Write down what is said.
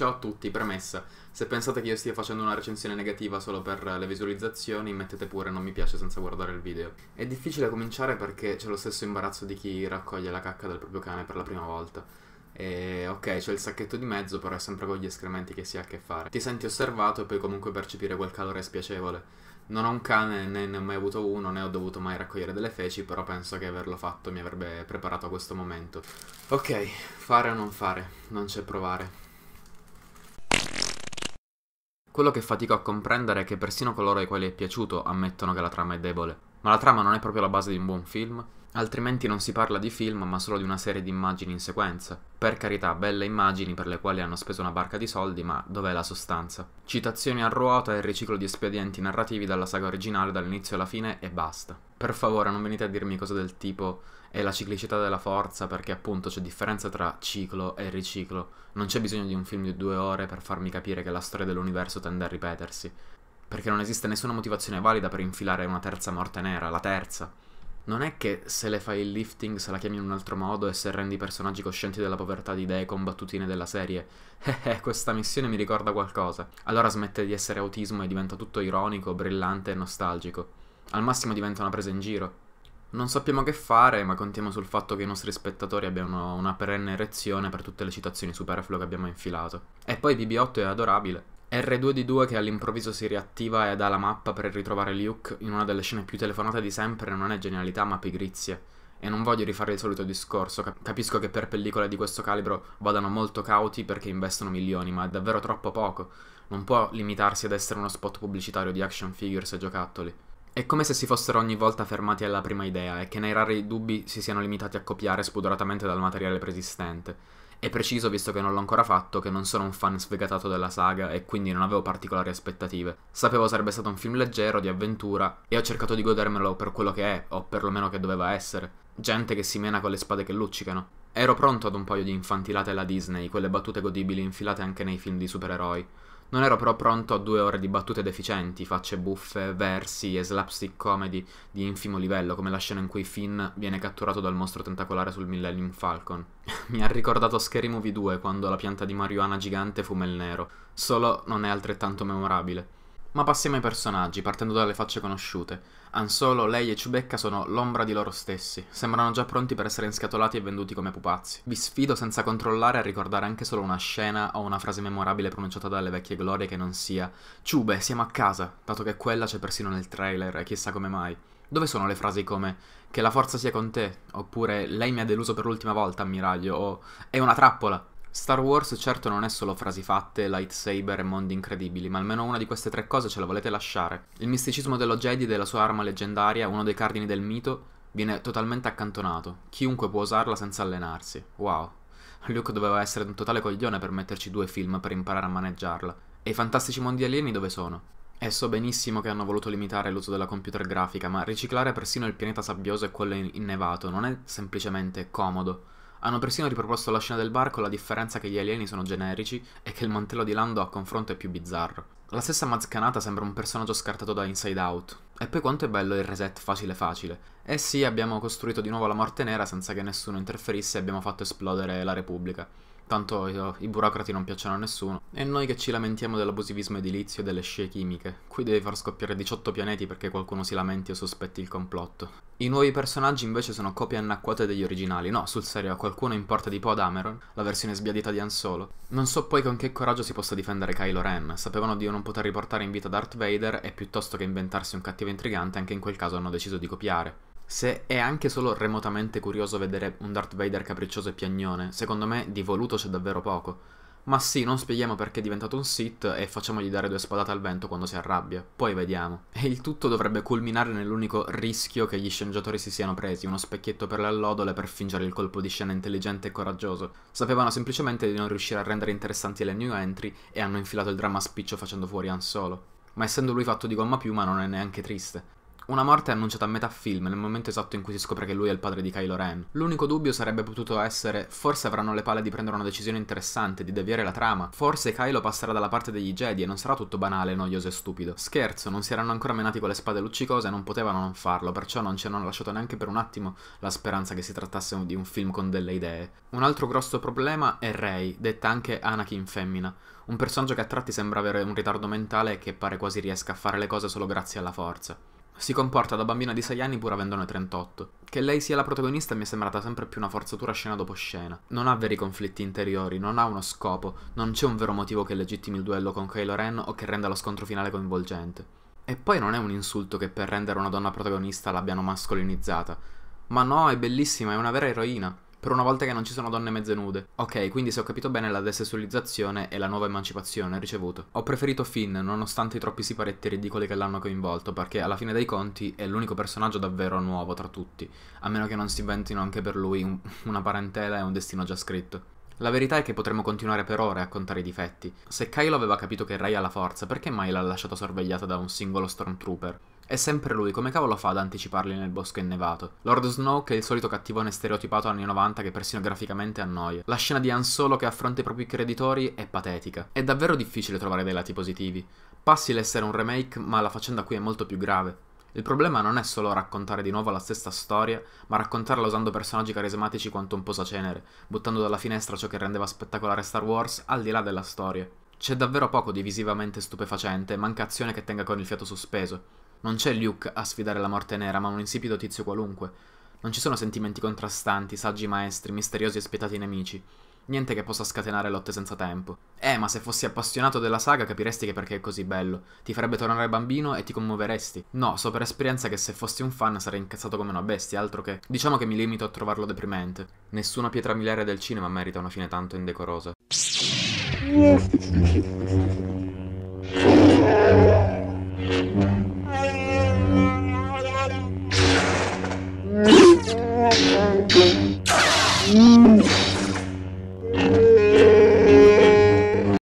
Ciao a tutti, premessa. Se pensate che io stia facendo una recensione negativa solo per le visualizzazioni, mettete pure non mi piace senza guardare il video. È difficile cominciare perché c'è lo stesso imbarazzo di chi raccoglie la cacca del proprio cane per la prima volta. E ok, c'è il sacchetto di mezzo, però è sempre con gli escrementi che si ha a che fare. Ti senti osservato e puoi comunque percepire quel calore spiacevole. Non ho un cane, né ne ho mai avuto uno, né ho dovuto mai raccogliere delle feci, però penso che averlo fatto mi avrebbe preparato a questo momento. Ok, fare o non fare, non c'è provare. Quello che fatico a comprendere è che persino coloro ai quali è piaciuto ammettono che la trama è debole. Ma la trama non è proprio la base di un buon film? Altrimenti non si parla di film ma solo di una serie di immagini in sequenza. Per carità, belle immagini per le quali hanno speso una barca di soldi, ma dov'è la sostanza? Citazioni a ruota e riciclo di espedienti narrativi dalla saga originale dall'inizio alla fine e basta. Per favore non venite a dirmi cose del tipo è la ciclicità della forza perché appunto c'è differenza tra ciclo e riciclo. Non c'è bisogno di un film di due ore per farmi capire che la storia dell'universo tende a ripetersi. Perché non esiste nessuna motivazione valida per infilare una terza morte nera, la terza non è che se le fai il lifting se la chiami in un altro modo e se rendi i personaggi coscienti della povertà di idee combattutine della serie. Eh, eh, questa missione mi ricorda qualcosa. Allora smette di essere autismo e diventa tutto ironico, brillante e nostalgico. Al massimo diventa una presa in giro. Non sappiamo che fare, ma contiamo sul fatto che i nostri spettatori abbiano una perenne erezione per tutte le citazioni superflue che abbiamo infilato. E poi BB8 è adorabile. R2D2 che all'improvviso si riattiva e dà la mappa per ritrovare Luke in una delle scene più telefonate di sempre non è genialità ma pigrizia. E non voglio rifare il solito discorso, capisco che per pellicole di questo calibro vadano molto cauti perché investono milioni, ma è davvero troppo poco. Non può limitarsi ad essere uno spot pubblicitario di action figures e giocattoli. È come se si fossero ogni volta fermati alla prima idea e che nei rari dubbi si siano limitati a copiare spudoratamente dal materiale preesistente. E preciso, visto che non l'ho ancora fatto, che non sono un fan sfegatato della saga e quindi non avevo particolari aspettative. Sapevo sarebbe stato un film leggero, di avventura, e ho cercato di godermelo per quello che è, o perlomeno che doveva essere. Gente che si mena con le spade che luccicano. Ero pronto ad un paio di infantilate alla Disney, quelle battute godibili infilate anche nei film di supereroi. Non ero però pronto a due ore di battute deficienti, facce buffe, versi e slapstick comedy di infimo livello, come la scena in cui Finn viene catturato dal mostro tentacolare sul Millennium Falcon. Mi ha ricordato Scary Movie 2 quando la pianta di marijuana gigante fuma il nero, solo non è altrettanto memorabile. Ma passiamo ai personaggi, partendo dalle facce conosciute. Han Solo, lei e Chewbacca sono l'ombra di loro stessi, sembrano già pronti per essere inscatolati e venduti come pupazzi. Vi sfido senza controllare a ricordare anche solo una scena o una frase memorabile pronunciata dalle vecchie glorie che non sia «Ciube, siamo a casa, dato che quella c'è persino nel trailer e chissà come mai. Dove sono le frasi come Che la forza sia con te, oppure Lei mi ha deluso per l'ultima volta, ammiraglio, o È una trappola? Star Wars certo non è solo frasi fatte, lightsaber e mondi incredibili, ma almeno una di queste tre cose ce la volete lasciare. Il misticismo dello Jedi e della sua arma leggendaria, uno dei cardini del mito, viene totalmente accantonato. Chiunque può usarla senza allenarsi. Wow. Luke doveva essere un totale coglione per metterci due film per imparare a maneggiarla. E i fantastici mondi alieni dove sono? E so benissimo che hanno voluto limitare l'uso della computer grafica, ma riciclare persino il pianeta sabbioso e quello innevato non è semplicemente comodo hanno persino riproposto la scena del bar con la differenza che gli alieni sono generici e che il mantello di Lando a confronto è più bizzarro. La stessa mazzcanata sembra un personaggio scartato da Inside Out. E poi quanto è bello il reset facile facile. Eh sì, abbiamo costruito di nuovo la morte nera senza che nessuno interferisse e abbiamo fatto esplodere la Repubblica tanto eh, i, burocrati non piacciono a nessuno. E noi che ci lamentiamo dell'abusivismo edilizio e delle scie chimiche. Qui devi far scoppiare 18 pianeti perché qualcuno si lamenti o sospetti il complotto. I nuovi personaggi invece sono copie anacquate degli originali. No, sul serio, a qualcuno importa di po' ad la versione sbiadita di Han Solo. Non so poi con che coraggio si possa difendere Kylo Ren. Sapevano di non poter riportare in vita Darth Vader e piuttosto che inventarsi un cattivo intrigante anche in quel caso hanno deciso di copiare. Se è anche solo remotamente curioso vedere un Darth Vader capriccioso e piagnone, secondo me di voluto c'è davvero poco. Ma sì, non spieghiamo perché è diventato un Sith e facciamogli dare due spadate al vento quando si arrabbia, poi vediamo. E il tutto dovrebbe culminare nell'unico rischio che gli sceneggiatori si siano presi, uno specchietto per le allodole per fingere il colpo di scena intelligente e coraggioso. Sapevano semplicemente di non riuscire a rendere interessanti le new entry e hanno infilato il dramma spiccio facendo fuori Han Solo ma essendo lui fatto di gomma piuma non è neanche triste. Una morte è annunciata a metà film, nel momento esatto in cui si scopre che lui è il padre di Kylo Ren. L'unico dubbio sarebbe potuto essere, forse avranno le palle di prendere una decisione interessante, di deviare la trama, forse Kylo passerà dalla parte degli Jedi e non sarà tutto banale, noioso e stupido. Scherzo, non si erano ancora menati con le spade luccicose e non potevano non farlo, perciò non ci hanno lasciato neanche per un attimo la speranza che si trattasse di un film con delle idee. Un altro grosso problema è Rey, detta anche Anakin femmina, un personaggio che a tratti sembra avere un ritardo mentale e che pare quasi riesca a fare le cose solo grazie alla forza. Si comporta da bambina di 6 anni pur avendone 38. Che lei sia la protagonista mi è sembrata sempre più una forzatura scena dopo scena. Non ha veri conflitti interiori, non ha uno scopo, non c'è un vero motivo che legittimi il duello con Kylo Ren o che renda lo scontro finale coinvolgente. E poi non è un insulto che per rendere una donna protagonista l'abbiano mascolinizzata. Ma no, è bellissima, è una vera eroina per una volta che non ci sono donne mezze nude. Ok, quindi se ho capito bene la desessualizzazione e la nuova emancipazione, ricevuto. Ho preferito Finn, nonostante i troppi siparetti ridicoli che l'hanno coinvolto, perché alla fine dei conti è l'unico personaggio davvero nuovo tra tutti, a meno che non si inventino anche per lui un una parentela e un destino già scritto. La verità è che potremmo continuare per ore a contare i difetti. Se Kylo aveva capito che Ray ha la forza, perché mai l'ha lasciata sorvegliata da un singolo Stormtrooper? È sempre lui, come cavolo fa ad anticiparli nel bosco innevato? Lord Snow, che è il solito cattivone stereotipato anni 90 che persino graficamente annoia. La scena di Han Solo che affronta i propri creditori è patetica. È davvero difficile trovare dei lati positivi. Passi l'essere un remake, ma la faccenda qui è molto più grave. Il problema non è solo raccontare di nuovo la stessa storia, ma raccontarla usando personaggi carismatici quanto un posacenere, buttando dalla finestra ciò che rendeva spettacolare Star Wars al di là della storia. C'è davvero poco di visivamente stupefacente, manca azione che tenga con il fiato sospeso. Non c'è Luke a sfidare la morte nera, ma un insipido tizio qualunque. Non ci sono sentimenti contrastanti, saggi maestri, misteriosi e spietati nemici. Niente che possa scatenare lotte senza tempo. Eh, ma se fossi appassionato della saga capiresti che perché è così bello. Ti farebbe tornare bambino e ti commuoveresti. No, so per esperienza che se fossi un fan sarei incazzato come una bestia, altro che... Diciamo che mi limito a trovarlo deprimente. Nessuna pietra miliare del cinema merita una fine tanto indecorosa.